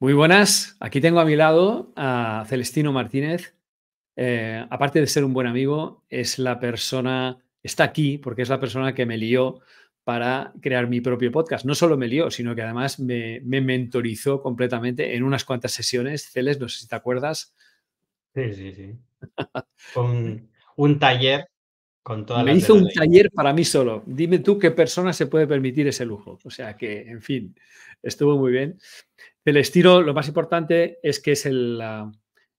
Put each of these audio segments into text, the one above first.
Muy buenas. Aquí tengo a mi lado a Celestino Martínez. Eh, aparte de ser un buen amigo, es la persona, está aquí porque es la persona que me lió para crear mi propio podcast. No solo me lió, sino que además me, mentorizó completamente en unas cuantas sesiones. Celes, no sé si te acuerdas. Sí, sí, sí. Con un taller con toda Me hizo un taller para mí solo. Dime tú qué persona se puede permitir ese lujo. O sea que, en fin, estuvo muy bien. El estilo, lo más importante es que es el,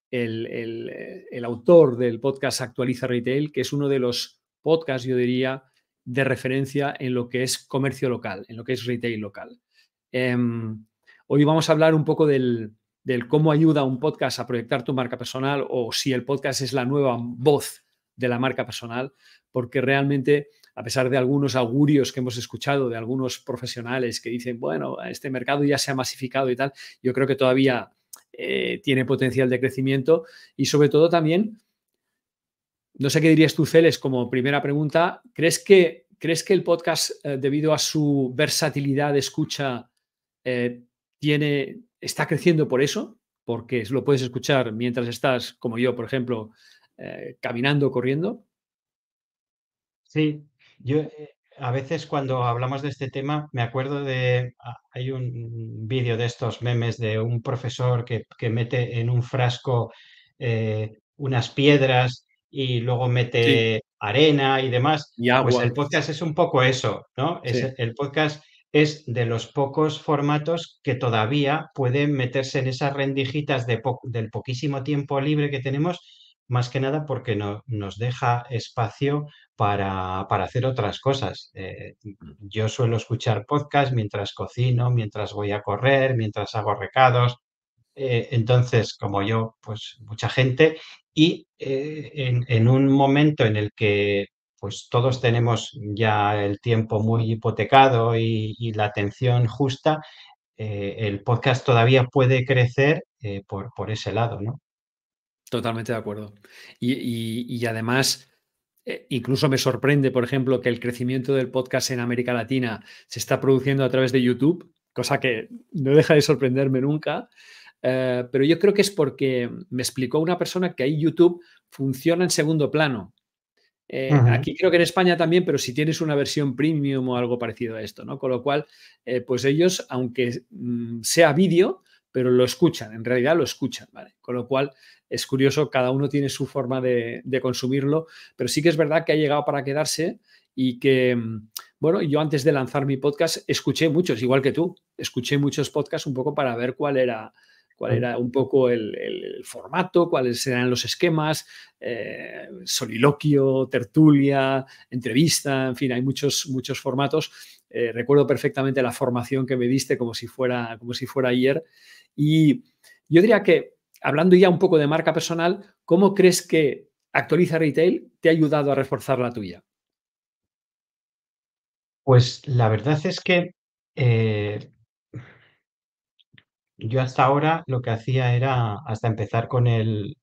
el, autor del podcast Actualiza Retail, que es uno de los podcasts, yo diría, de referencia en lo que es comercio local, en lo que es retail local. Em, hoy vamos a hablar un poco del, del cómo ayuda un podcast a proyectar tu marca personal o si el podcast es la nueva voz de la marca personal, porque realmente a pesar de algunos augurios que hemos escuchado de algunos profesionales que dicen, bueno, este mercado ya se ha masificado y tal, yo creo que todavía eh, tiene potencial de crecimiento y sobre todo también, no sé qué dirías tú, Celes, como primera pregunta, ¿crees que, ¿crees que el podcast, eh, debido a su versatilidad de escucha, eh, tiene, está creciendo por eso? Porque lo puedes escuchar mientras estás, como yo, por ejemplo, caminando, corriendo. Sí, yo eh, a veces cuando hablamos de este tema me acuerdo de, ah, hay un vídeo de estos memes de un profesor que, mete en un frasco eh, unas piedras y luego mete arena y demás. Pues el podcast es un poco eso, ¿no? el podcast es de los pocos formatos que todavía pueden meterse en esas rendijitas de del poquísimo tiempo libre que tenemos, más que nada porque no, nos deja espacio para, hacer otras cosas. Eh, mm. yo suelo escuchar podcast mientras cocino, mientras voy a correr, mientras hago recados. Eh, entonces, como yo, pues mucha gente. Y eh, en, un momento en el que pues todos tenemos ya el tiempo muy hipotecado y, la atención justa, el podcast todavía puede crecer por, ese lado, ¿no? Totalmente de acuerdo. y, y además, eh, incluso me sorprende, por ejemplo, que el crecimiento del podcast en América Latina se está produciendo a través de YouTube, cosa que no deja de sorprenderme nunca. Eh, pero yo creo que es porque me explicó una persona que ahí YouTube funciona en segundo plano. Eh, aquí creo que en España también, pero si tienes una versión premium o algo parecido a esto, ¿no? Con lo cual, pues ellos, aunque mm, sea vídeo, pero lo escuchan, en realidad lo escuchan, ¿vale? Con lo cual es curioso, cada uno tiene su forma de, consumirlo, pero sí que es verdad que ha llegado para quedarse y que, mm, bueno, yo antes de lanzar mi podcast escuché muchos, igual que tú, escuché muchos podcasts un poco para ver cuál era cuál era un poco el, formato, cuáles eran los esquemas, eh, soliloquio, tertulia, entrevista, en fin, hay muchos, muchos formatos eh, recuerdo perfectamente la formación que me diste como si fuera, como si fuera ayer. Y yo diría que, hablando ya un poco de marca personal, ¿cómo crees que Actualiza Retail te ha ayudado a reforzar la tuya? Pues la verdad es que eh, yo hasta ahora lo que hacía era, hasta empezar con eh,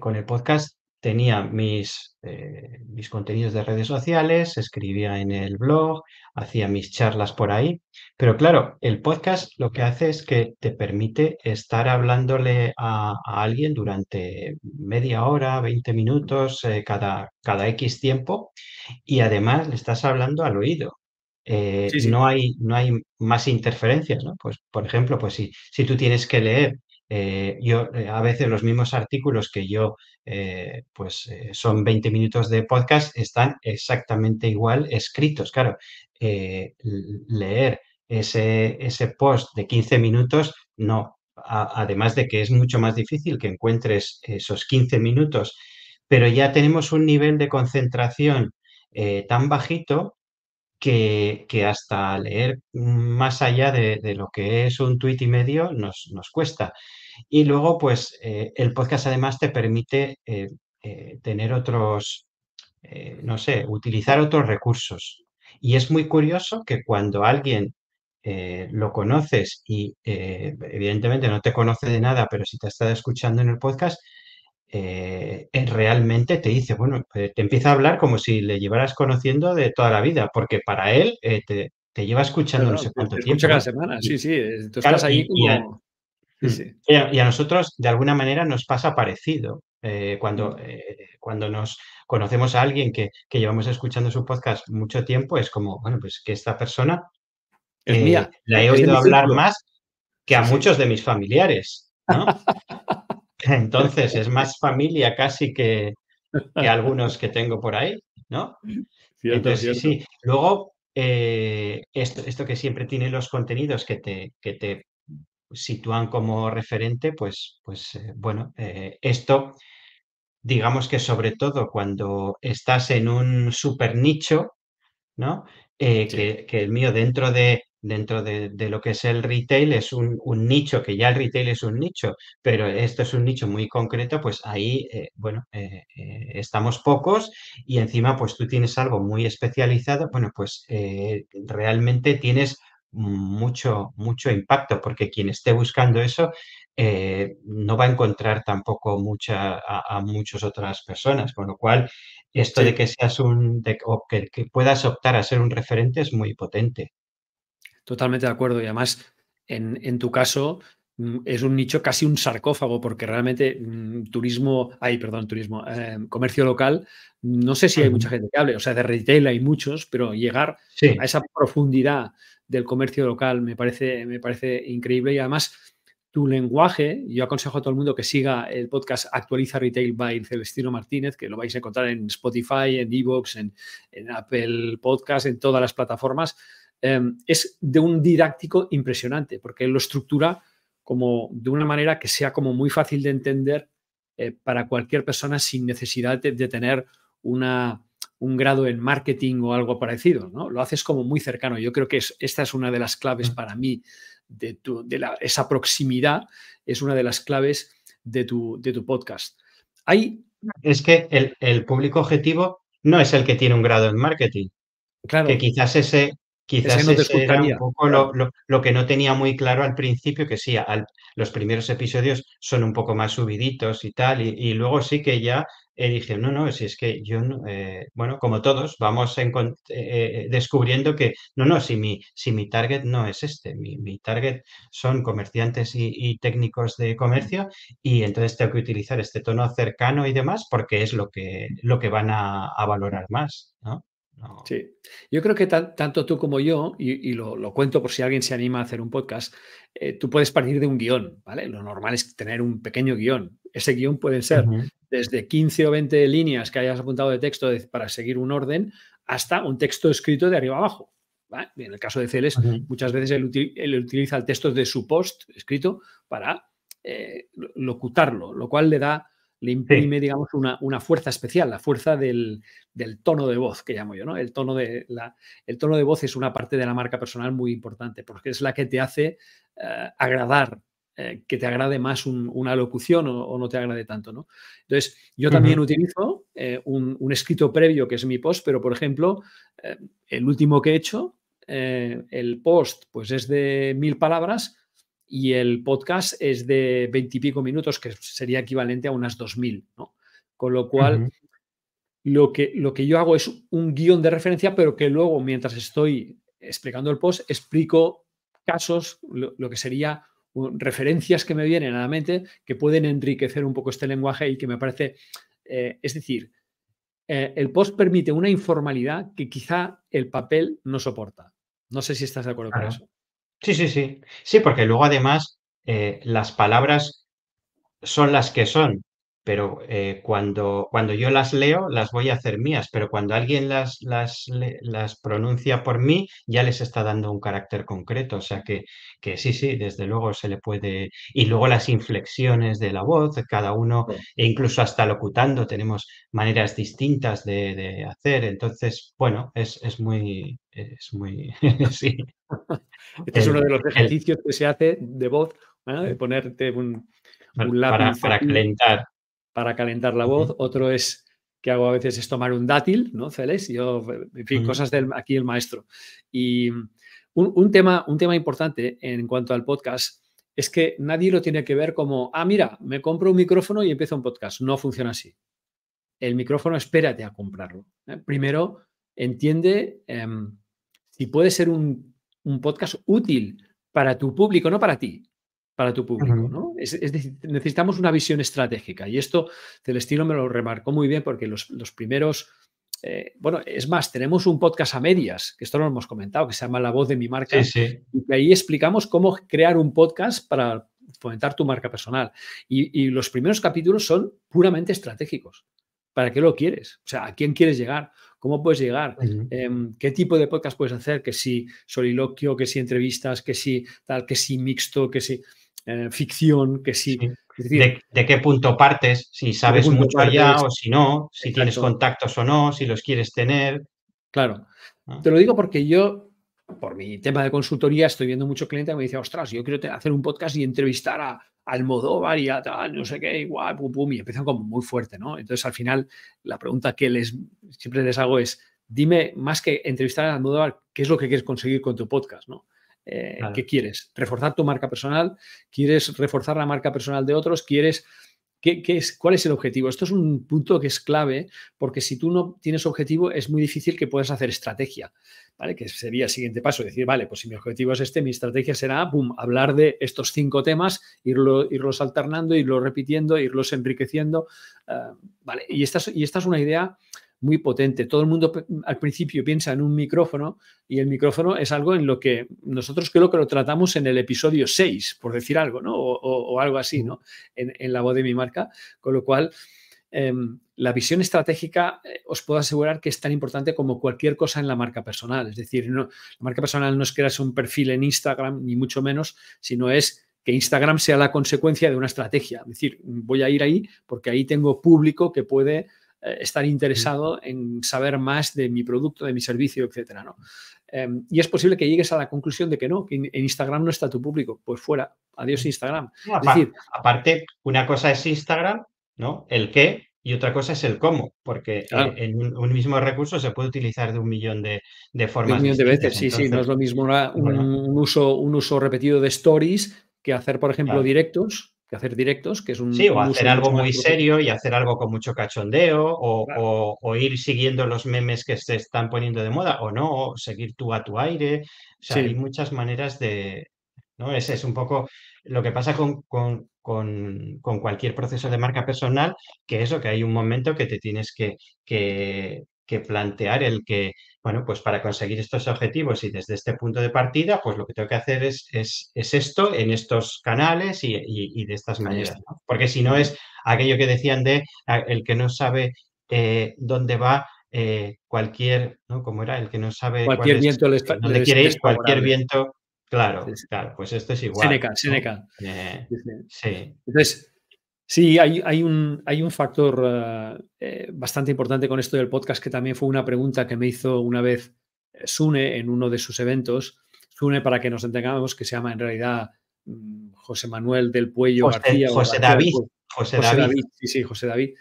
con el podcast, tenía mis, eh, mis contenidos de redes sociales, escribía en el blog, hacía mis charlas por ahí. Pero claro, el podcast lo que hace es que te permite estar hablándole a, alguien durante media hora, 20 minutos, eh, cada, cada X tiempo, y además le estás hablando al oído. Eh, no, hay, no hay más interferencias, ¿no? Pues, por ejemplo, pues si, si tú tienes que leer eh, yo eh, a veces los mismos artículos que yo, eh, pues son 20 minutos de podcast, están exactamente igual escritos. Claro, leer ese, post de 15 minutos, no. además de que es mucho más difícil que encuentres esos 15 minutos, pero ya tenemos un nivel de concentración tan bajito que, hasta leer más allá de, lo que es un tweet y medio nos cuesta. Y luego, pues eh, el podcast además te permite eh, eh, tener otros, no sé, utilizar otros recursos. Y es muy curioso que cuando alguien lo conoces y evidentemente no te conoce de nada, pero si te está escuchando en el podcast, realmente te dice, bueno, te empieza a hablar como si le llevaras conociendo de toda la vida, porque para él te, lleva escuchando no, sé cuánto tiempo. Escucha cada semana, sí, sí. estás ahí y, Mm. Y, a, nosotros, de alguna manera, nos pasa parecido. Eh, cuando, mm. eh, cuando nos conocemos a alguien que, llevamos escuchando su podcast mucho tiempo, es como, bueno, pues que esta persona eh, la he oído hablar más que a muchos de mis familiares. Entonces, es más familia casi que, que, algunos que tengo por ahí, ¿no? sí. Luego, esto, esto que siempre tiene los contenidos que te, que te sitúan como referente, pues, pues eh, bueno, eh, esto, digamos que sobre todo cuando estás en un super nicho, ¿no? Eh, que, el mío dentro de dentro de, lo que es el retail es un, nicho, que ya el retail es un nicho, pero esto es un nicho muy concreto, pues ahí, bueno, estamos pocos y encima pues tú tienes algo muy especializado, bueno, pues realmente tienes mucho, mucho impacto, porque quien esté buscando eso eh, no va a encontrar tampoco mucha, a, muchas otras personas, con lo cual esto de que seas un, de, que, puedas optar a ser un referente es muy potente. Totalmente de acuerdo, y además en, en tu caso mm, es un nicho casi un sarcófago porque realmente mm, turismo, ay, perdón, turismo, eh, comercio local, no sé si hay mucha gente que hable, o sea, de retail hay muchos, pero llegar a esa profundidad del comercio local. Me parece, me parece increíble y además tu lenguaje, yo aconsejo a todo el mundo que siga el podcast Actualiza Retail by Celestino Martínez, que lo vais a encontrar en Spotify, en Evox, en, en Apple Podcast, en todas las plataformas. Em, es de un didáctico impresionante, porque lo estructura como de una manera que sea como muy fácil de entender eh, para cualquier persona sin necesidad de tener una, un grado en marketing o algo parecido, ¿no? Lo haces como muy cercano. Yo creo que esta es una de las claves para mí de, tu, de la, esa proximidad, es una de las claves de tu, de tu podcast. Hay... Es que el, público objetivo no es el que tiene un grado en marketing. Claro. Que quizás ese, quizás ese no era un poco lo, que no tenía muy claro al principio, que sí, los primeros episodios son un poco más subiditos y tal, y luego sí que ya y dije, no, no, si es que yo, eh, bueno, como todos, vamos eh, eh, descubriendo que, no, no, si mi, si mi target no es este, mi, target son comerciantes y, técnicos de comercio y entonces tengo que utilizar este tono cercano y demás porque es lo que, lo que van a, a valorar más, ¿no? Sí, yo creo que tanto tú como yo, y, lo, cuento por si alguien se anima a hacer un podcast, eh, tú puedes partir de un guión, ¿vale? Lo normal es tener un pequeño guión. Ese guión puede ser desde 15 o 20 líneas que hayas apuntado de texto para seguir un orden hasta un texto escrito de arriba abajo. En el caso de Celes, muchas veces él, utiliza el texto de su post escrito para eh, locutarlo, lo cual le da le imprime, digamos, una, fuerza especial, la fuerza del, tono de voz, que llamo yo, ¿no? El tono, de la, el tono de voz es una parte de la marca personal muy importante, porque es la que te hace eh, agradar, eh, que te agrade más una locución o, no te agrade tanto, ¿no? Entonces, yo también utilizo eh, un, un, escrito previo, que es mi post, pero, por ejemplo, el último que he hecho, el post, pues es de mil palabras, y el podcast es de veintipico minutos, que sería equivalente a unas 2.000, ¿no? Con lo cual, lo, que, lo que yo hago es un guión de referencia, pero que luego, mientras estoy explicando el post, explico casos, lo, que sería referencias que me vienen a la mente, que pueden enriquecer un poco este lenguaje y que me parece, eh, es decir, eh, el post permite una informalidad que quizá el papel no soporta. No sé si estás de acuerdo con eso. Sí, sí, sí. Sí, porque luego además eh, las palabras son las que son pero eh, cuando, cuando yo las leo las voy a hacer mías, pero cuando alguien las, las, las pronuncia por mí ya les está dando un carácter concreto, o sea que, sí, sí, desde luego se le puede... Y luego las inflexiones de la voz, cada uno, e incluso hasta locutando, tenemos maneras distintas de, hacer, entonces, bueno, es, muy... muy... Este es uno de los ejercicios que se hace de voz, ¿eh? de ponerte un... Un para, para, calentar, para calentar la voz, otro es que hago a veces es tomar un dátil, ¿no, Félix? Yo, en fin, cosas del aquí el maestro. Y un, tema, un tema importante en cuanto al podcast es que nadie lo tiene que ver como, ah, mira, me compro un micrófono y empiezo un podcast. No funciona así. El micrófono, espérate a comprarlo. ¿eh? Primero, entiende em, si puede ser un podcast útil para tu público, no para ti tu público. Es, necesitamos una visión estratégica y esto Celestino me lo remarcó muy bien porque los, los primeros... Eh, bueno, es más, tenemos un podcast a medias, que esto lo hemos comentado, que se llama La voz de mi marca, y ahí explicamos cómo crear un podcast para fomentar tu marca personal. Y, y, los primeros capítulos son puramente estratégicos. ¿Para qué lo quieres? O sea, ¿a quién quieres llegar? ¿Cómo puedes llegar? Em, ¿Qué tipo de podcast puedes hacer? Que si soliloquio, que si entrevistas, que si tal, que si mixto, que si ficción que sí. de, qué punto partes? Si sabes mucho allá o si no, si tienes contactos o no, si los quieres tener. Claro. Ah. Te lo digo porque yo, por mi tema de consultoría, estoy viendo mucho cliente que me dice, ostras, yo quiero hacer un podcast y entrevistar a Almodóvar y a tal, no sé qué, igual, pum, pum, y empiezan como muy fuerte, ¿no? Entonces, al final, la pregunta que les siempre les hago es, dime, más que entrevistar a Almodóvar, ¿qué es lo que quieres conseguir con tu podcast, no? Eh, ¿Qué quieres? ¿Reforzar tu marca personal? ¿Quieres reforzar la marca personal de otros? ¿Quieres ¿Qué, es, ¿Cuál es el objetivo? Esto es un punto que es clave porque si tú no tienes objetivo es muy difícil que puedas hacer estrategia, ¿vale? Que sería el siguiente paso, decir, vale, pues si mi objetivo es este, mi estrategia será, boom, hablar de estos cinco temas, irlo, irlos alternando, irlos repitiendo, irlos enriqueciendo, eh, ¿vale? Y esta, y esta es una idea muy potente. Todo el mundo al principio piensa en un micrófono y el micrófono es algo en lo que nosotros creo que lo tratamos en el episodio 6, por decir algo, ¿no? O, algo así, ¿no? En, la voz de mi marca. Con lo cual, em, la visión estratégica eh, os puedo asegurar que es tan importante como cualquier cosa en la marca personal. Es decir, no, la marca personal no es que crearse un perfil en Instagram, ni mucho menos, sino es que Instagram sea la consecuencia de una estrategia. Es decir, voy a ir ahí porque ahí tengo público que puede eh, estar interesado en saber más de mi producto, de mi servicio, etcétera, ¿no? Em, y es posible que llegues a la conclusión de que no, que en Instagram no está tu público. Pues fuera, adiós mm. Instagram. aparte, una cosa es Instagram, ¿no? El qué y otra cosa es el cómo, porque eh, en un, mismo recurso se puede utilizar de un millón de, de formas. un millón de veces, sí, sí, no es lo mismo un, uso, un uso repetido de stories que hacer, por ejemplo, directos hacer directos, que es un... Sí, o hacer algo muy serio y hacer algo con mucho cachondeo, o, ir siguiendo los memes que se están poniendo de moda, o no, o seguir tú a tu aire. O sea, hay muchas maneras de... ¿no? Ese es un poco lo que pasa con, con, con, con, cualquier proceso de marca personal, que eso, que hay un momento que te tienes que, que que plantear el que, bueno, pues para conseguir estos objetivos y desde este punto de partida, pues lo que tengo que hacer es, es, esto en estos canales y, y, de estas maneras, Porque si no es aquello que decían de ah, el que no sabe eh, dónde va eh, cualquier, ¿no? Como era, el que no sabe... Cualquier viento cualquier viento... Claro, pues esto es igual. Seneca, eh, sí. Entonces, Sí, hay, un, hay un, factor eh, eh, bastante importante con esto del podcast que también fue una pregunta que me hizo una vez eh, Sune en uno de sus eventos. Sune, para que nos entendamos, que se llama en realidad mm, José Manuel del Puello José, García. José, David, José, David. Sí, sí, José David.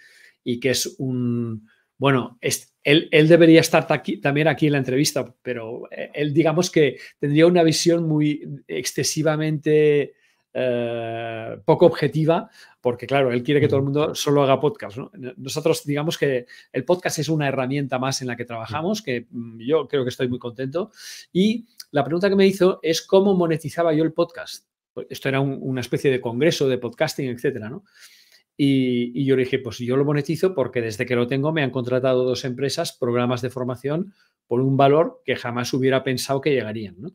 Y que es un. Bueno, es, él, debería estar aquí, también aquí en la entrevista, pero él, digamos que tendría una visión muy excesivamente eh, poco objetiva, porque claro, él quiere que todo el mundo solo haga podcast. Nosotros digamos que el podcast es una herramienta más en la que trabajamos, que mm, yo creo que estoy muy contento. Y la pregunta que me hizo es cómo monetizaba yo el podcast. Pues, esto era una especie de congreso de podcasting, etcétera, ¿no? Y, yo le dije, pues yo lo monetizo porque desde que lo tengo me han contratado dos empresas programas de formación por un valor que jamás hubiera pensado que llegarían, ¿no?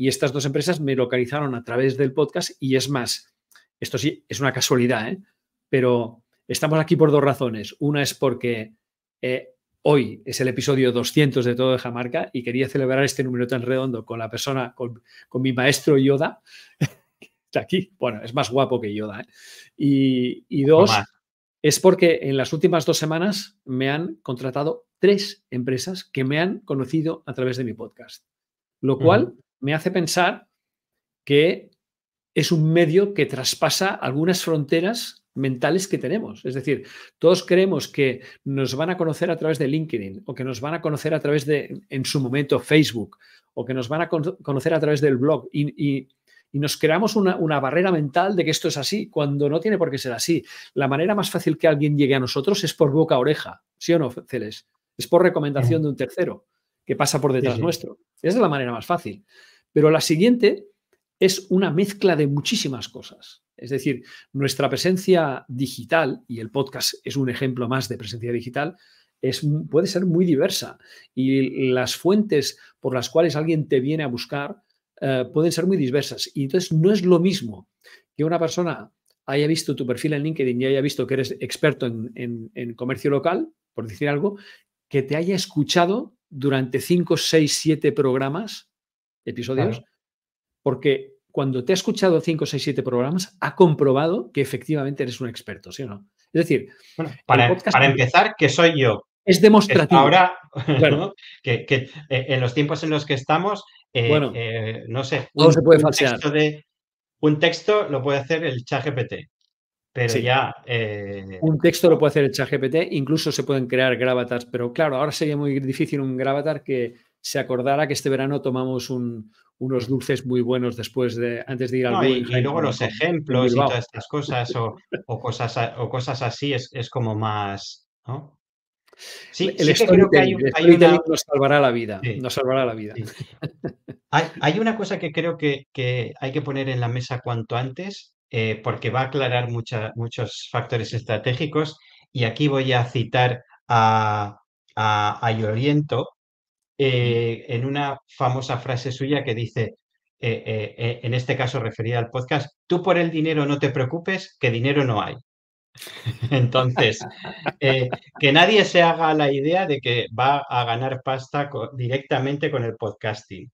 Y estas dos empresas me localizaron a través del podcast y es más, esto sí es una casualidad, ¿eh? pero estamos aquí por dos razones. Una es porque eh, hoy es el episodio 200 de Todo de Jamarca y quería celebrar este número tan redondo con la persona, con, mi maestro Yoda. de aquí, bueno, es más guapo que Yoda. ¿eh? Y, dos, es porque en las últimas dos semanas me han contratado tres empresas que me han conocido a través de mi podcast, lo cual me hace pensar que es un medio que traspasa algunas fronteras mentales que tenemos. Es decir, todos creemos que nos van a conocer a través de LinkedIn o que nos van a conocer a través de, en su momento, Facebook o que nos van a conocer a través del blog y, nos creamos una, una, barrera mental de que esto es así cuando no tiene por qué ser así. La manera más fácil que alguien llegue a nosotros es por boca a oreja, ¿sí o no, Celes? Es por recomendación de un tercero que pasa por detrás nuestro. Esa es la manera más fácil. Pero la siguiente es una mezcla de muchísimas cosas. Es decir, nuestra presencia digital, y el podcast es un ejemplo más de presencia digital, es, puede ser muy diversa. Y las fuentes por las cuales alguien te viene a buscar eh, pueden ser muy diversas. Y entonces no es lo mismo que una persona haya visto tu perfil en LinkedIn y haya visto que eres experto en comercio local, por decir algo, que te haya escuchado durante 5, 6, 7 programas, episodios, porque cuando te ha escuchado 5, 6, 7 programas, ha comprobado que efectivamente eres un experto, ¿sí o no? Es decir, para, para empezar, que soy yo. Es demostrativo. Ahora, que, eh, en los tiempos en los que estamos, eh, eh, no sé, cómo se puede de, un texto lo puede hacer el chat GPT. Pero ya. Eh, un texto lo puede hacer el GPT, incluso se pueden crear gravatars, pero claro, ahora sería muy difícil un gravatar que se acordara que este verano tomamos unos dulces muy buenos después de antes de ir al baile. y, luego los ejemplos y todas estas cosas o, cosas, o cosas así es, como más. Sí, el que creo que hay, nos salvará la vida. Nos salvará la vida. Hay, una cosa que creo que, que, hay que poner en la mesa cuanto antes eh, porque va a aclarar muchos factores estratégicos. Y aquí voy a citar a, a, eh, en una famosa frase suya que dice, eh, en este caso referida al podcast, tú por el dinero no te preocupes, que dinero no hay. Entonces, que nadie se haga la idea de que va a ganar pasta directamente con el podcasting.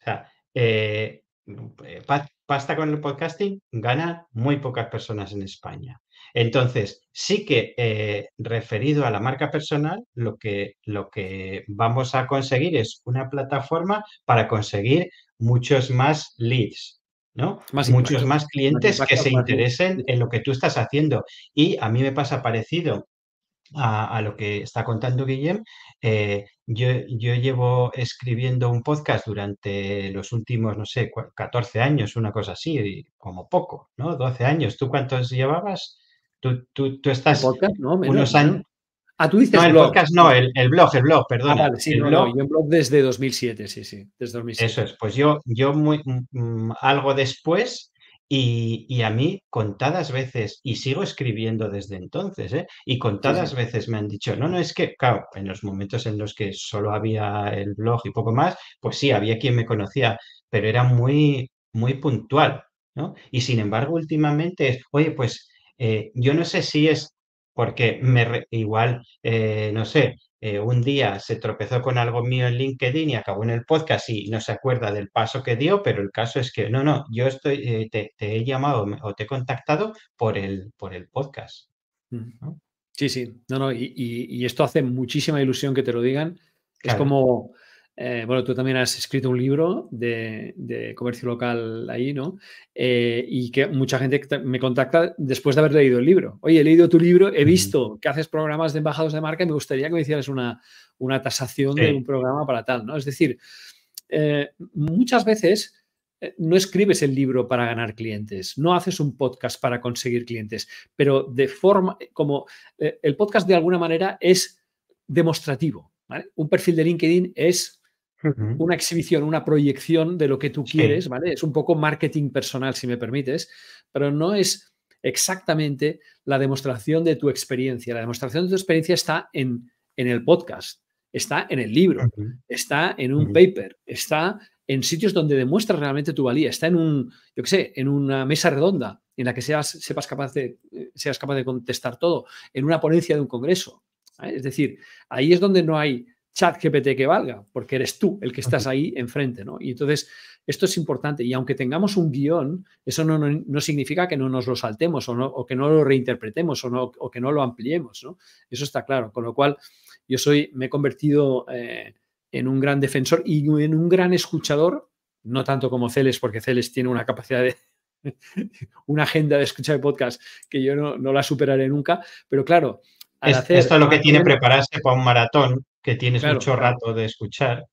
O sea, eh, pasta con el podcasting gana muy pocas personas en España. Entonces, sí que eh, referido a la marca personal, lo que, lo que vamos a conseguir es una plataforma para conseguir muchos más leads, ¿no? muchos más clientes que se interesen en lo que tú estás haciendo. Y a mí me pasa parecido a, lo que está contando Guillem. Eh, yo, llevo escribiendo un podcast durante los últimos, no sé, 14 años, una cosa así, como poco, ¿no? 12 años. ¿Tú cuántos llevabas? Tú, estás podcast, no, Ah, tú dices el podcast no, el, blog, el blog, ah, perdón. sí, el blog. yo blog desde 2007, sí, sí, desde 2007. Eso es, pues yo, yo muy, mm, mm, algo después y, a mí contadas veces, y sigo escribiendo desde entonces, ¿eh? y contadas veces me han dicho, no, no, es que, claro, en los momentos en los que solo había el blog y poco más, pues sí, había quien me conocía, pero era muy, muy puntual, ¿no? Y sin embargo, últimamente es, oye, pues eh, yo no sé si es porque me igual, eh, no sé, eh, un día se tropezó con algo mío en LinkedIn y acabó en el podcast y no se acuerda del paso que dio, pero el caso es que no, no, yo estoy, eh, te, he llamado o te he contactado por el, por el podcast. Sí, sí, no, no, y, esto hace muchísima ilusión que te lo digan. Es como, eh, bueno, tú también has escrito un libro de, comercio local ahí, ¿no? Eh, y que mucha gente me contacta después de haber leído el libro. Oye, he leído tu libro, he visto que haces programas de embajados de marca y me gustaría que me hicieras una, una tasación de un programa para tal, ¿no? Es decir, eh, muchas veces no escribes el libro para ganar clientes, no haces un podcast para conseguir clientes, pero de forma, como el podcast de alguna manera es demostrativo. Un perfil de LinkedIn es una exhibición, una proyección de lo que tú quieres, ¿vale? Es un poco marketing personal, si me permites, pero no es exactamente la demostración de tu experiencia. La demostración de tu experiencia está en, en el podcast, está en el libro, está en un paper, está en sitios donde demuestras realmente tu valía, está en un, yo qué sé, en una mesa redonda en la que seas, sepas capaz de, seas capaz de contestar todo, en una ponencia de un congreso. Es decir, ahí es donde no hay chat GPT que valga, porque eres tú el que estás ahí enfrente, ¿no? Y entonces, esto es importante. Y aunque tengamos un guión, eso no, significa que no nos lo saltemos o, o que no lo reinterpretemos o, no, que no lo ampliemos, ¿no? Eso está claro. Con lo cual, yo soy, me he convertido eh, en un gran defensor y en un gran escuchador, no tanto como Celes, porque Celes tiene una capacidad de, una agenda de escucha de podcast que yo no, la superaré nunca, pero claro. esto es lo que tiene prepararse para un maratón, que tienes mucho rato de escuchar.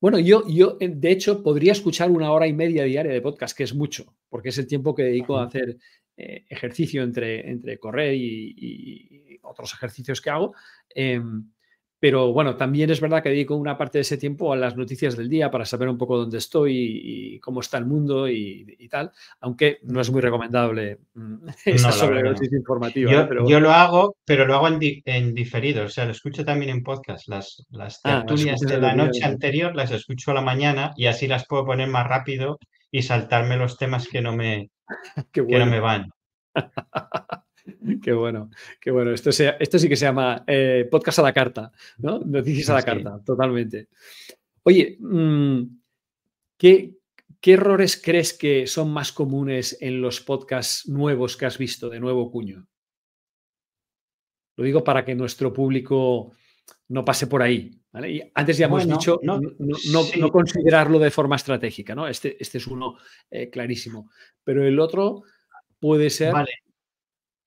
Bueno, yo, yo, eh, de hecho, podría escuchar una hora y media diaria de podcast, que es mucho, porque es el tiempo que dedico a hacer eh, ejercicio entre, entre correr y, otros ejercicios que hago. Em, pero bueno, también es verdad que dedico una parte de ese tiempo a las noticias del día para saber un poco dónde estoy y, cómo está el mundo y, tal, aunque no es muy recomendable mm, esa sobre noticias informativa. Yo, lo hago, pero lo hago en, diferido, o sea, lo escucho también en podcast. Las, las ah, de la noche anterior las escucho a la mañana y así las puedo poner más rápido y saltarme los temas que no me, que no me van. Qué bueno, qué bueno. Esto, sí que se llama eh, podcast a la carta, ¿no? Noticias a la carta, totalmente. Oye, mm, ¿qué, errores crees que son más comunes en los podcasts nuevos que has visto de nuevo cuño? Lo digo para que nuestro público no pase por ahí. Y antes ya hemos dicho no, considerarlo de forma estratégica, ¿no? Este, este es uno eh, clarísimo. Pero el otro puede ser.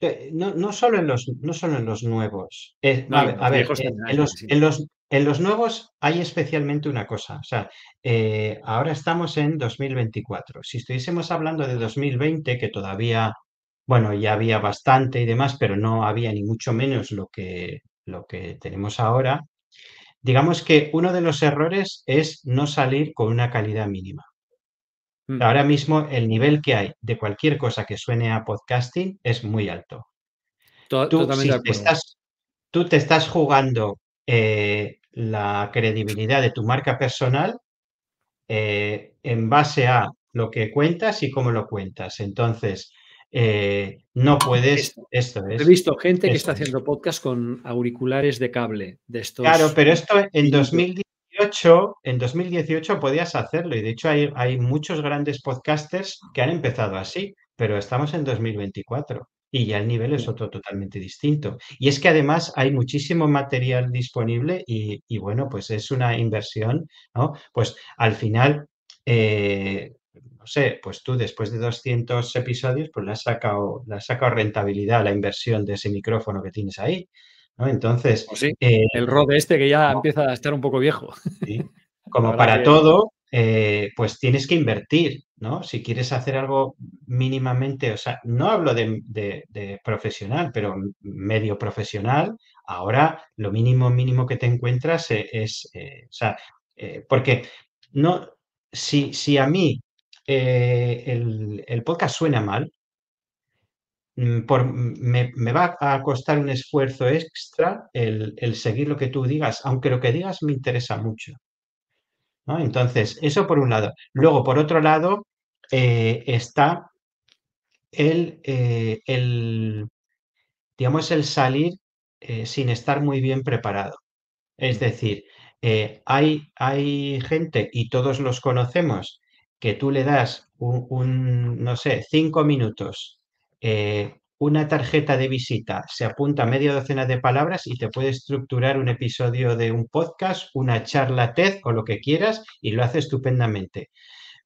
Eh, no, solo en los, no en los nuevos. Eh, a ver, en, los, en, los, nuevos hay especialmente una cosa. O sea, eh, ahora estamos en 2024. Si estuviésemos hablando de 2020, que todavía, bueno, ya había bastante y demás, pero no había ni mucho menos lo que, lo que tenemos ahora, digamos que uno de los errores es no salir con una calidad mínima. Ahora mismo el nivel que hay de cualquier cosa que suene a podcasting es muy alto. tú, te estás, jugando eh, la credibilidad de tu marca personal eh, en base a lo que cuentas y cómo lo cuentas. Entonces, eh, no puedes. Esto, He visto gente que está haciendo podcast con auriculares de cable de estos. Claro, pero esto en 2010 en 2018 podías hacerlo y de hecho hay, muchos grandes podcasters que han empezado así, pero estamos en 2024 y ya el nivel es otro totalmente distinto. Y es que además hay muchísimo material disponible y, bueno, pues es una inversión, ¿no? Pues al final, eh, no sé, pues tú después de 200 episodios, pues la has sacado, le sacado rentabilidad la inversión de ese micrófono que tienes ahí. Entonces, pues eh, el rol de el este que ya empieza a estar un poco viejo. Como para todo, eh, pues tienes que invertir, ¿no? Si quieres hacer algo mínimamente, o sea, no hablo de, profesional, pero medio profesional, ahora lo mínimo, mínimo que te encuentras eh, es, o sea, porque no, si, a mí el, el podcast suena mal, Mm, mm, me, va a costar un esfuerzo extra el, seguir lo que tú digas, aunque lo que digas me interesa mucho. Entonces, eso por un lado. Luego, por otro lado, eh, está el, eh, el, digamos, el salir eh, sin estar muy bien preparado. Es decir, hay, hay gente, y todos los conocemos, que tú le das un no sé, cinco minutos eh, una tarjeta de visita se apunta a media docena de palabras y te puede estructurar un episodio de un podcast, una charla TED o lo que quieras y lo hace estupendamente.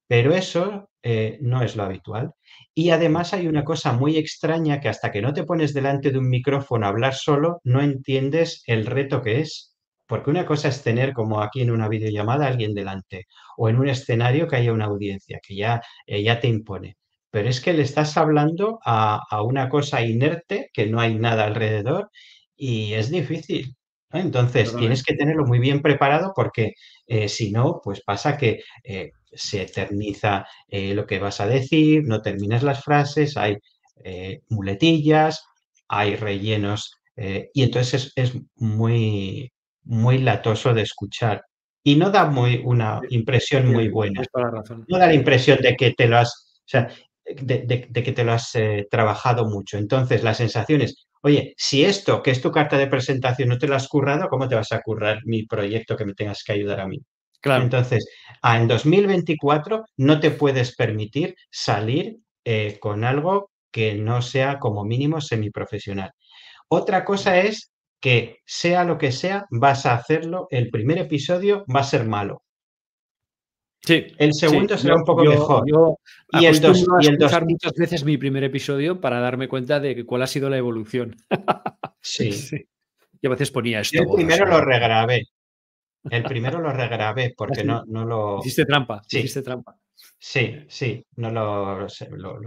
Pero eso eh, no es lo habitual. Y además hay una cosa muy extraña que hasta que no te pones delante de un micrófono a hablar solo, no entiendes el reto que es. Porque una cosa es tener, como aquí en una videollamada, a alguien delante o en un escenario que haya una audiencia que ya, eh, ya te impone pero es que le estás hablando a, una cosa inerte, que no hay nada alrededor, y es difícil. Entonces, tienes que tenerlo muy bien preparado porque eh, si no, pues pasa que eh, se eterniza eh, lo que vas a decir, no terminas las frases, hay muletillas, hay rellenos, y entonces es, muy, muy latoso de escuchar. Y no da muy, una impresión muy buena. No da la impresión de que te lo has de, que te lo has eh, trabajado mucho. Entonces, la sensación es, oye, si esto, que es tu carta de presentación, no te lo has currado, ¿cómo te vas a currar mi proyecto que me tengas que ayudar a mí? Claro. Entonces, ah, en 2024 no te puedes permitir salir eh, con algo que no sea como mínimo semiprofesional. Otra cosa es que sea lo que sea, vas a hacerlo, el primer episodio va a ser malo. Sí, el segundo será un poco mejor. Yo y el muchas veces mi primer episodio para darme cuenta de cuál ha sido la evolución. sí. Y a veces ponía esto. Yo el primero lo regrabé. El primero lo regrabé porque ¿Ah, no, no lo. Hiciste trampa. Sí. Hiciste trampa. Sí, sí, no lo,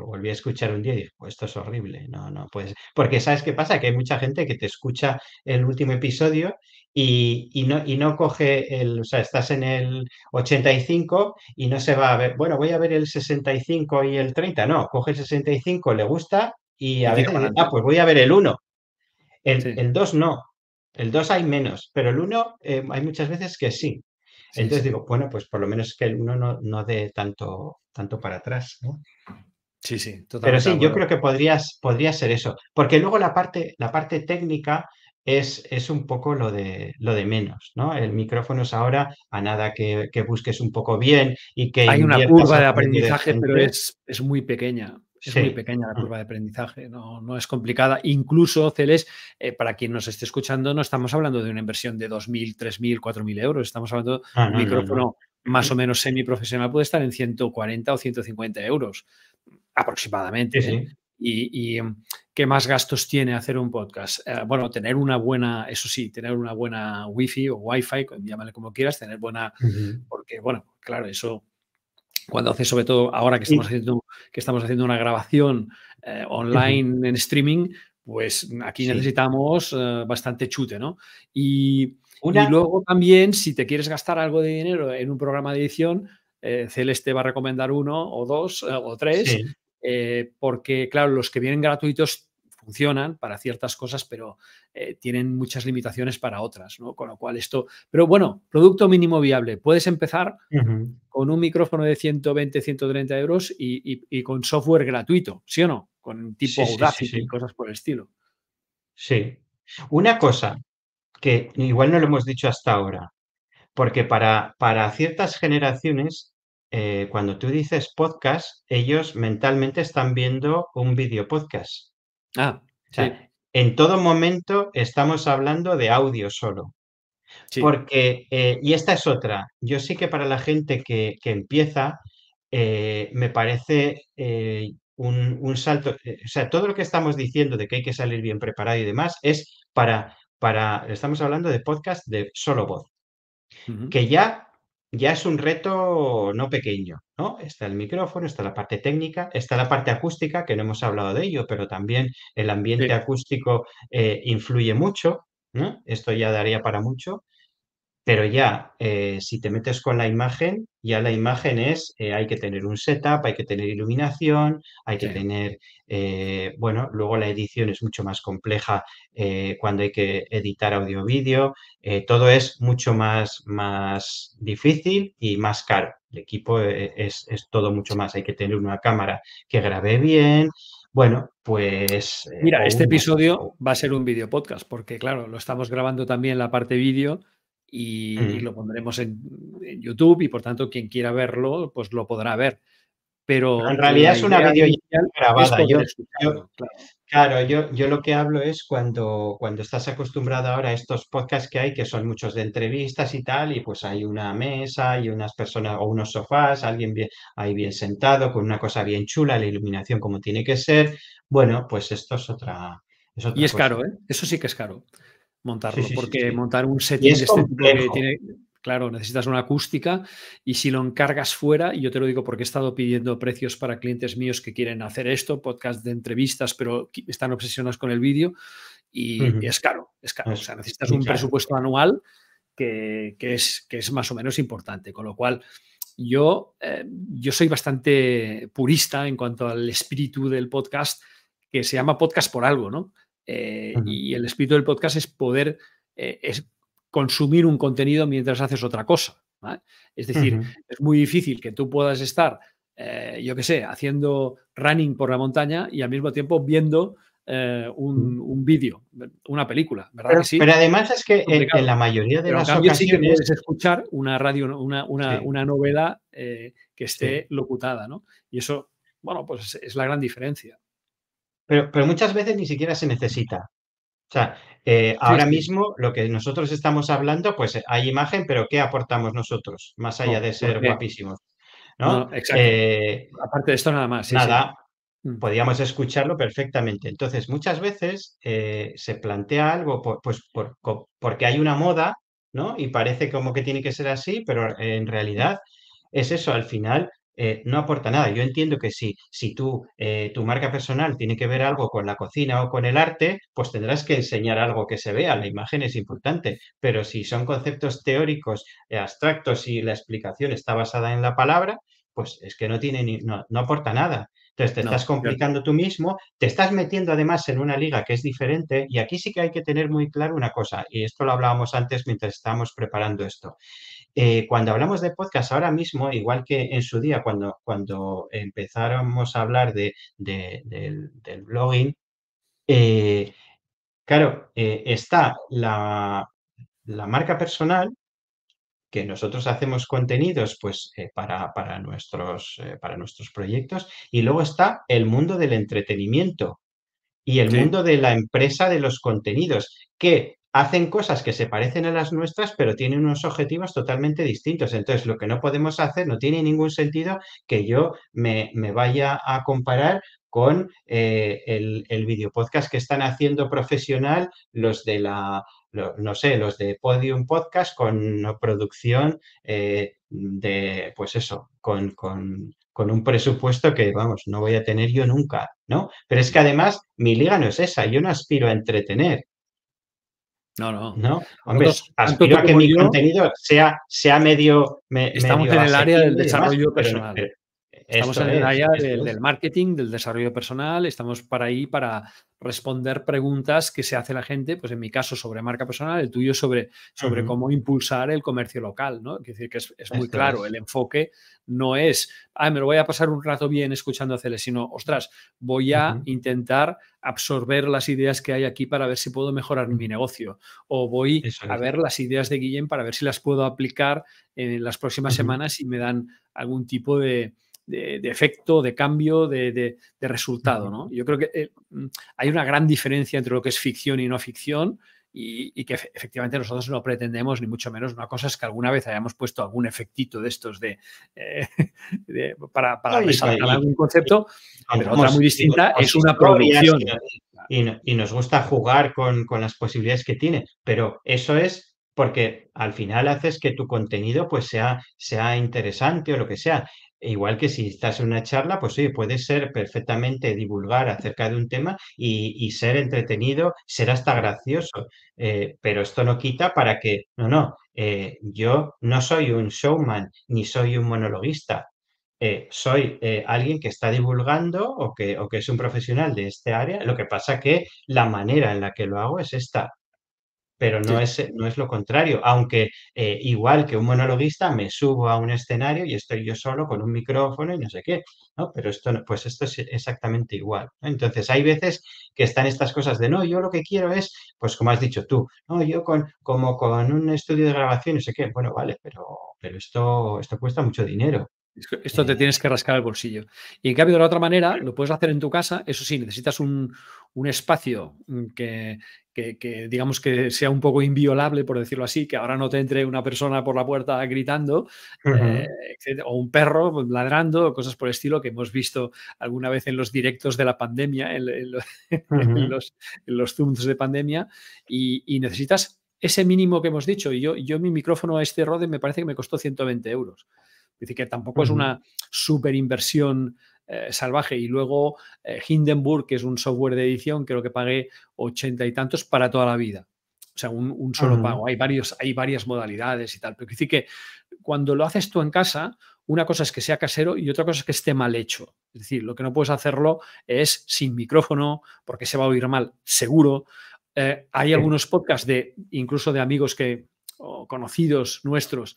volví a escuchar un día y dije, pues esto es horrible, no, no pues. Porque ¿sabes qué pasa? Que hay mucha gente que te escucha el último episodio y, no, y no coge el, o sea, estás en el 85 y no se va a ver, bueno, voy a ver el 65 y el 30, no, coge el 65, le gusta y a ver, ah, pues voy a ver el 1, el, el 2 no, el 2 hay menos, pero el 1 eh, hay muchas veces que sí. Entonces digo, bueno, pues por lo menos que el uno no, dé tanto, tanto para atrás. ¿no? Sí, sí, totalmente. Pero sí, yo creo que podrías, podría ser eso. Porque luego la parte, la parte técnica es, es un poco lo de, lo de menos, ¿no? El micrófono es ahora a nada que, que busques un poco bien y que... Hay una curva de aprendizaje, pero es, es muy pequeña. Es muy pequeña la mm. curva de aprendizaje, no, es complicada. Incluso, Celes, eh, para quien nos esté escuchando, no estamos hablando de una inversión de 2.000, 3.000, 4.000 euros. Estamos hablando de ah, un micrófono más o mm. menos semiprofesional, puede estar en 140 o 150 euros aproximadamente. ¿eh? Y, em, qué más gastos tiene hacer un podcast. Eh, bueno, tener una buena, eso sí, tener una buena wifi o Wi-Fi, llámale como quieras, tener buena, porque bueno, claro, eso cuando hace sobre todo ahora que estamos haciendo un que estamos haciendo una grabación eh, online en streaming, pues aquí necesitamos eh, bastante chute, ¿no? Y, luego también, si te quieres gastar algo de dinero en un programa de edición, eh, Celeste va a recomendar uno o dos o tres. porque, claro, los que vienen gratuitos funcionan para ciertas cosas, pero eh, tienen muchas limitaciones para otras, ¿no? Con lo cual esto, pero bueno, producto mínimo viable. Puedes empezar con un micrófono de 120, 130 euros y, y, con software gratuito, ¿sí o no? Con tipo sí, Audacity y cosas por el estilo. Sí. Una cosa que igual no lo hemos dicho hasta ahora, porque para, para ciertas generaciones, eh, cuando tú dices podcast, ellos mentalmente están viendo un video podcast. Ah, sea, en todo momento estamos hablando de audio solo. Porque, eh, y esta es otra, yo sí que para la gente que, que empieza, eh, me parece eh, un, un, salto, o sea, todo lo que estamos diciendo de que hay que salir bien preparado y demás es para, para estamos hablando de podcast de solo voz, que ya ya es un reto no pequeño, ¿no? Está el micrófono, está la parte técnica, está la parte acústica, que no hemos hablado de ello, pero también el ambiente acústico eh, influye mucho, Esto ya daría para mucho. Pero ya, eh, si te metes con la imagen, ya la imagen es, eh, hay que tener un setup, hay que tener iluminación, hay que tener, eh, bueno, luego la edición es mucho más compleja cuando hay que editar audio-vídeo, todo es mucho más, más difícil y más caro. El equipo es, todo mucho más, hay que tener una cámara que grabe bien, bueno, pues. Mira, este episodio va a ser un video podcast, porque claro, lo estamos grabando también la parte vídeo, y, mm. lo pondremos en, YouTube y por tanto quien quiera verlo pues lo podrá ver. Pero, en realidad es una videollamada grabada. claro, yo, yo, lo que hablo es cuando, cuando estás acostumbrado ahora a estos podcasts que hay, que son muchos de entrevistas y tal, y pues hay una mesa y unas personas o unos sofás, alguien ahí bien sentado, con una cosa bien chula, la iluminación como tiene que ser. Bueno, pues esto es otra. y es caro, ¿eh? Eso sí que es caro montarlo, porque montar un set este tiene, claro, necesitas una acústica y si lo encargas fuera, y yo te lo digo porque he estado pidiendo precios para clientes míos que quieren hacer esto, podcast de entrevistas, pero están obsesionados con el vídeo y, es caro, es caro, o sea, necesitas un presupuesto anual que, es, es más o menos importante, con lo cual... Yo, eh, yo soy bastante purista en cuanto al espíritu del podcast, que se llama podcast por algo, ¿no? Eh, y el espíritu del podcast es poder eh, es consumir un contenido mientras haces otra cosa. Es decir, es muy difícil que tú puedas estar, eh, yo qué sé, haciendo running por la montaña y al mismo tiempo viendo un, vídeo, una película, ¿verdad? Pero, además es que en, la mayoría de las ocasiones... escuchar una radio, una, una, novela que esté locutada, ¿no? Y eso, bueno, pues es la gran diferencia. Pero, muchas veces ni siquiera se necesita. O sea, eh, ahora mismo lo que nosotros estamos hablando, pues eh, hay imagen, pero ¿qué aportamos nosotros? Más allá de ser guapísimos. ¿no? Eh, Aparte de esto, nada más. nada, mm. podríamos escucharlo perfectamente. Entonces, muchas veces se plantea algo pues, porque hay una moda, ¿no? Y parece como que tiene que ser así, pero en realidad es eso, al final eh, no aporta nada. Yo entiendo que si, si tú, eh, tu marca personal tiene que ver algo con la cocina o con el arte, pues tendrás que enseñar algo que se vea, la imagen es importante, pero si son conceptos teóricos eh, abstractos y la explicación está basada en la palabra, pues es que no, tiene ni, no, aporta nada. Entonces te estás complicando tú mismo, te estás metiendo además en una liga que es diferente y aquí sí que hay que tener muy claro una cosa, y esto lo hablábamos antes mientras estábamos preparando esto. Eh, cuando hablamos de podcast ahora mismo, igual que en su día, cuando, cuando empezáramos a hablar de, del, blogging, eh, claro, eh, está la, marca personal, que nosotros hacemos contenidos pues, para, nuestros, para nuestros proyectos, y luego está el mundo del entretenimiento y el mundo de la empresa de los contenidos, que hacen cosas que se parecen a las nuestras, pero tienen unos objetivos totalmente distintos. Entonces, lo que no podemos hacer no tiene ningún sentido que yo me, vaya a comparar con eh, el, el videopodcast que están haciendo profesional los de la, no sé, los de Podium Podcast con producción eh, de, pues eso, con, con un presupuesto que, vamos, no voy a tener yo nunca, ¿no? Pero es que además mi liga no es esa, yo no aspiro a entretener, no, no. ¿No? Hombre, aspiro a que mi contenido sea, sea medio. estamos en el área del desarrollo personal. Estamos en el área del, marketing, del desarrollo personal, estamos para ahí para responder preguntas que se hace la gente, pues en mi caso sobre marca personal, el tuyo sobre, sobre cómo impulsar el comercio local, ¿no? Es decir, que es, muy claro, el enfoque no es, ah, me lo voy a pasar un rato bien escuchando a Cele, sino, ostras, voy a intentar absorber las ideas que hay aquí para ver si puedo mejorar mi negocio o voy a ver las ideas de Guillem para ver si las puedo aplicar en las próximas semanas y me dan algún tipo de, de, efecto, de cambio, de, resultado. ¿no? Yo creo que eh, mm, hay una gran diferencia entre lo que es ficción y no ficción. Y, que efectivamente nosotros no pretendemos, ni mucho menos, una cosa es que alguna vez hayamos puesto algún efectito de estos de, eh, para, para algún concepto, otra muy distinta es una producción. y, nos gusta jugar con, las posibilidades que tiene, pero eso es porque al final haces que tu contenido pues sea, sea interesante o lo que sea. Igual que si estás en una charla, pues sí, puedes ser perfectamente divulgar acerca de un tema y, ser entretenido, ser hasta gracioso, eh, pero esto no quita para que, no, no, eh, yo no soy un showman ni soy un monologuista, eh, soy alguien que está divulgando o que, o que es un profesional de este área, lo que pasa que la manera en la que lo hago es esta, pero no, es, eh, no es lo contrario, aunque eh, igual que un monologuista me subo a un escenario y estoy yo solo con un micrófono y no sé qué, ¿no? Pero esto, pues esto es exactamente igual. Entonces hay veces que están estas cosas de, no, yo lo que quiero es, pues como has dicho tú, no, yo con, como con un estudio de grabación, no sé qué, bueno, vale, pero, pero esto, esto cuesta mucho dinero. Esto te eh. tienes que rascar el bolsillo. Y en cambio, de la otra manera, lo puedes hacer en tu casa. Eso sí, necesitas un, espacio mm, que, digamos que sea un poco inviolable, por decirlo así, que ahora no te entre una persona por la puerta gritando, eh, o un perro ladrando, cosas por el estilo que hemos visto alguna vez en los directos de la pandemia, en, los, Zooms de pandemia, y, y necesitas ese mínimo que hemos dicho. Y yo, yo mi micrófono a este Rode me parece que me costó 120 euros decir, que tampoco es una super inversión eh, salvaje. Y luego eh, Hindenburg, que es un software de edición, creo que pagué ochenta y tantos para toda la vida. O sea, un, solo pago. Hay, varios, hay varias modalidades y tal. Pero decir que cuando lo haces tú en casa, una cosa es que sea casero y otra cosa es que esté mal hecho. Es decir, lo que no puedes hacerlo es sin micrófono, porque se va a oír mal, seguro. Eh, hay algunos podcasts de incluso de amigos que, o conocidos nuestros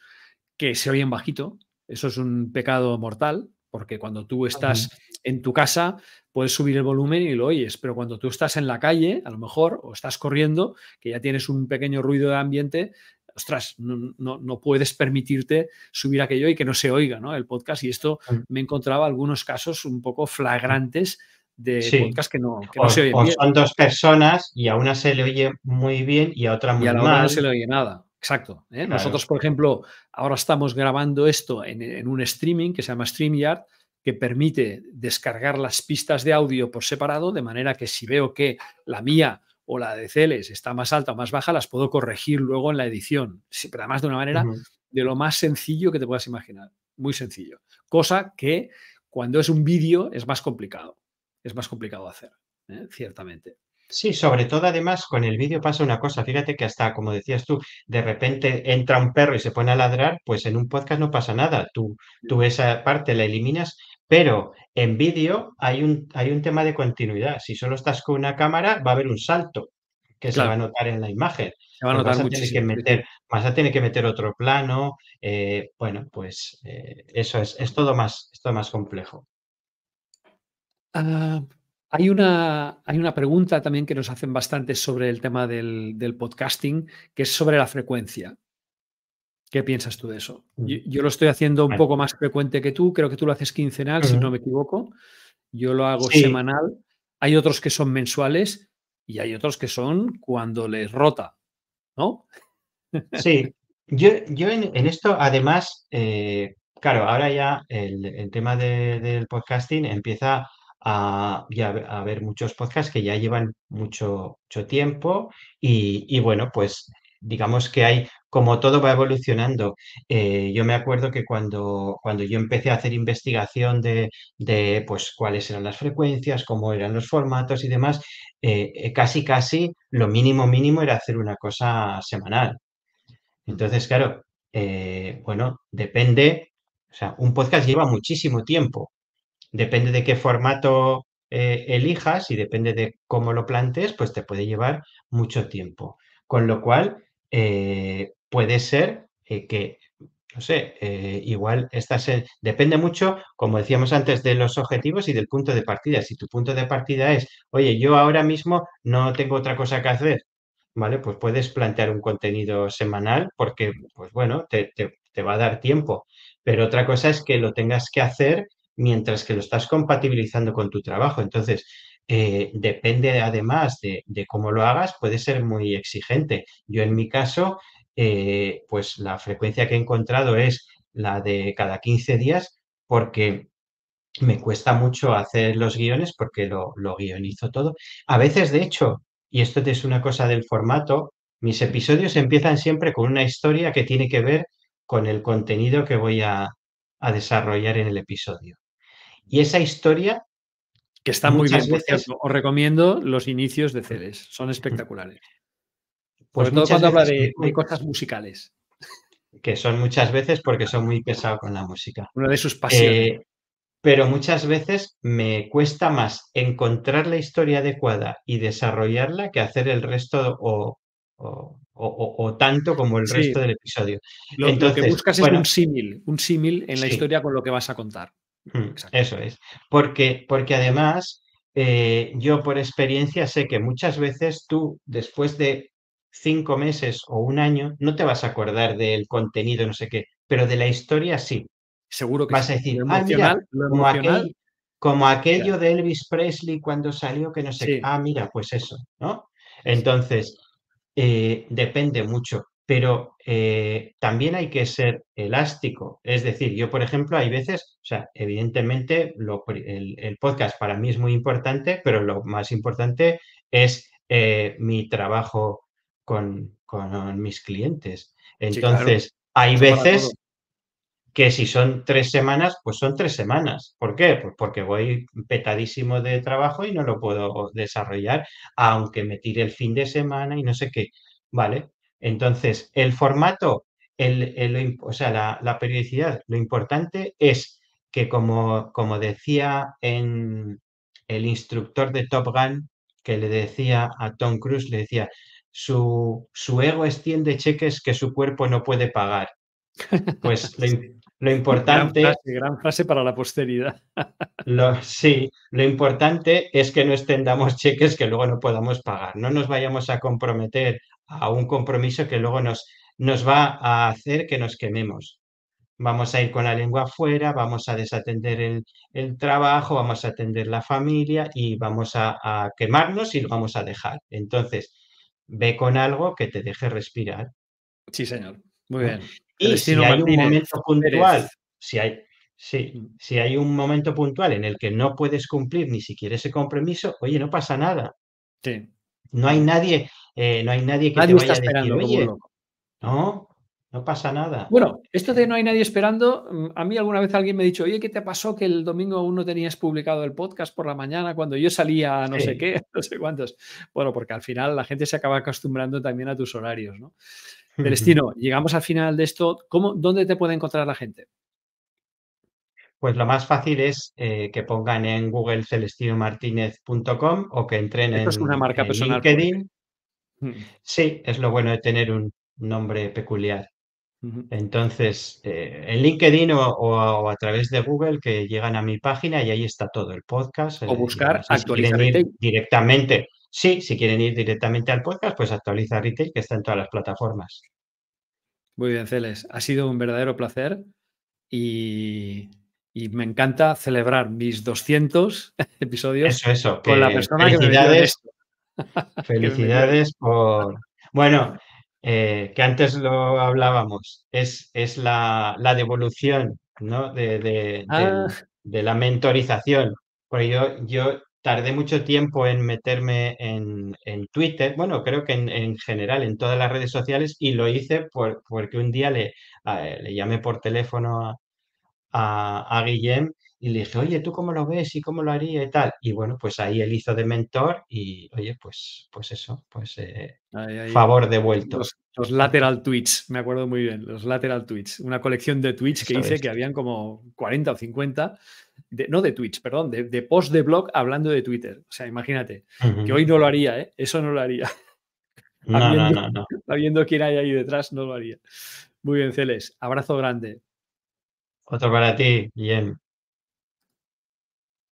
que se oyen bajito, eso es un pecado mortal, porque cuando tú estás en tu casa puedes subir el volumen y lo oyes, pero cuando tú estás en la calle, a lo mejor, o estás corriendo, que ya tienes un pequeño ruido de ambiente, ostras, no, puedes permitirte subir aquello y que no se oiga ¿no? el podcast. Y esto me encontraba algunos casos un poco flagrantes de podcast que no, se oyen. son dos personas y a una se le oye muy bien y a otra muy a no se le oye nada. Exacto. ¿eh? Nosotros, por ejemplo, ahora estamos grabando esto en, un streaming que se llama StreamYard, que permite descargar las pistas de audio por separado, de manera que si veo que la mía o la de Celes está más alta o más baja, las puedo corregir luego en la edición, pero además de una manera de lo más sencillo que te puedas imaginar. Muy sencillo. Cosa que cuando es un vídeo es más complicado. Es más complicado hacer, ¿eh? ciertamente. Sí, sobre todo además con el vídeo pasa una cosa, fíjate que hasta, como decías tú, de repente entra un perro y se pone a ladrar, pues en un podcast no pasa nada, tú, tú mm. esa parte la eliminas, pero en vídeo hay un, hay un tema de continuidad, si solo estás con una cámara va a haber un salto que se va a notar en la imagen. Se va a pues notar vas a que meter, más, a tener que meter otro plano, eh, bueno, pues eh, eso es, todo más, todo más complejo. Ah, hay una, hay una pregunta también que nos hacen bastante sobre el tema del, podcasting, que es sobre la frecuencia. ¿Qué piensas tú de eso? Mm. Yo, lo estoy haciendo un poco más frecuente que tú, creo que tú lo haces quincenal, si no me equivoco. Yo lo hago semanal. Hay otros que son mensuales y hay otros que son cuando les rota, ¿no? Sí, yo, en, esto además, eh, claro, ahora ya el, tema del podcasting empieza a, ver muchos podcasts que ya llevan mucho, mucho tiempo y, y, bueno, pues digamos que hay, como todo va evolucionando, eh, yo me acuerdo que cuando, cuando yo empecé a hacer investigación de, de pues, cuáles eran las frecuencias, cómo eran los formatos y demás, eh, eh, casi, casi lo mínimo mínimo era hacer una cosa semanal. Entonces, claro, bueno, depende, o sea, un podcast lleva muchísimo tiempo, depende de qué formato eh, elijas y depende de cómo lo plantees, pues te puede llevar mucho tiempo. Con lo cual, eh, puede ser eh, que, no sé, igual estás depende mucho, como decíamos antes, de los objetivos y del punto de partida. Si tu punto de partida es, oye, yo ahora mismo no tengo otra cosa que hacer, ¿vale? Pues puedes plantear un contenido semanal porque, pues bueno, te va a dar tiempo. Pero otra cosa es que lo tengas que hacer mientras que lo estás compatibilizando con tu trabajo. Entonces, eh, depende además de, cómo lo hagas, puede ser muy exigente. Yo en mi caso, eh, pues la frecuencia que he encontrado es la de cada 15 días porque me cuesta mucho hacer los guiones porque lo, guionizo todo. A veces, de hecho, y esto es una cosa del formato, mis episodios empiezan siempre con una historia que tiene que ver con el contenido que voy a desarrollar en el episodio. Y esa historia... Que está muy bien, Os recomiendo los inicios de Celes. son espectaculares. Pues no cuando habla de, cosas musicales que son muchas veces porque son muy pesados con la música. Uno de sus eh, pasiones. pero muchas veces me cuesta más encontrar la historia adecuada y desarrollarla que hacer el resto o, tanto como el resto del episodio. Lo, que buscas es un símil, un símil en la historia con lo que vas a contar. Mm, eso es. Porque, porque además, eh, yo por experiencia sé que muchas veces tú, después de cinco meses o un año, no te vas a acordar del contenido, no sé qué, pero de la historia sí. Seguro que vas a decir, ah, mira, como, aquello de Elvis Presley cuando salió, que no sé, qué. ah, mira, pues eso, ¿no? Entonces, eh, depende mucho pero eh, también hay que ser elástico. Es decir, yo, por ejemplo, hay veces, o sea, evidentemente el, podcast para mí es muy importante, pero lo más importante es eh, mi trabajo con, mis clientes. Entonces, hay veces que si son tres semanas, pues son tres semanas. ¿Por qué? Pues porque voy petadísimo de trabajo y no lo puedo desarrollar, aunque me tire el fin de semana y no sé qué. Vale, entonces, el formato, o sea, la, periodicidad, lo importante es que, como, decía en el instructor de Top Gun, que le decía a Tom Cruise, le decía, su, ego extiende cheques que su cuerpo no puede pagar. Pues lo, importante. Gran frase, gran para la posteridad. sí, lo importante es que no extendamos cheques que luego no podamos pagar. No nos vayamos a comprometer a un compromiso que luego nos, nos va a hacer que nos quememos. Vamos a ir con la lengua afuera, vamos a desatender el, trabajo, vamos a atender la familia y vamos a, quemarnos y lo vamos a dejar. Entonces, ve con algo que te deje respirar. Sí, señor. Muy bien. Y si hay un momento puntual, si hay, mm. si hay un momento puntual en el que no puedes cumplir ni siquiera ese compromiso, oye, no pasa nada. Sí. No hay nadie eh, no hay nadie que te vaya esperando, no, no pasa nada. Bueno, esto de no hay nadie esperando, mm, a mí alguna vez alguien me ha dicho, oye, ¿qué te pasó que el domingo aún no tenías publicado el podcast por la mañana cuando yo salía a no sé qué, no sé cuántos? Bueno, porque al final la gente se acaba acostumbrando también a tus horarios, ¿no? Celestino, llegamos al final de esto. ¿Cómo, ¿Dónde te puede encontrar la gente? Pues lo más fácil es eh, que pongan en Google celestinomartinez.com o que entren en, LinkedIn. Sí, es lo bueno de tener un nombre peculiar. Entonces, eh, en LinkedIn o, a, través de Google que llegan a mi página y ahí está todo el podcast. O buscar actualizar directamente. Sí, si quieren ir directamente al podcast, pues actualiza retail que está en todas las plataformas. Muy bien, Celes. Ha sido un verdadero placer y, me encanta celebrar mis 200 episodios eso, con la persona que me dio esto. Felicidades por... Bueno, eh, que antes lo hablábamos, es, es la, devolución ah. de, la mentorización. Porque yo, yo tardé mucho tiempo en meterme en, Twitter, bueno, creo que en, general, en todas las redes sociales, y lo hice porque un día le, llamé por teléfono a, a Guillem y le dije, oye, ¿tú cómo lo ves y cómo lo haría y tal? Y bueno, pues ahí él hizo de mentor y, oye, pues, pues eso, pues eh, favor devuelto. Los, lateral tweets, me acuerdo muy bien, los lateral tweets. Una colección de tweets que hice que habían como 40 o 50, no de tweets, perdón, de, post de blog hablando de Twitter. O sea, imagínate, que hoy no lo haría, ¿eh? Eso no lo haría. No, no, no, sabiendo quién hay ahí detrás, no lo haría. Muy bien, Celes. Abrazo grande. Otro para ti, bien.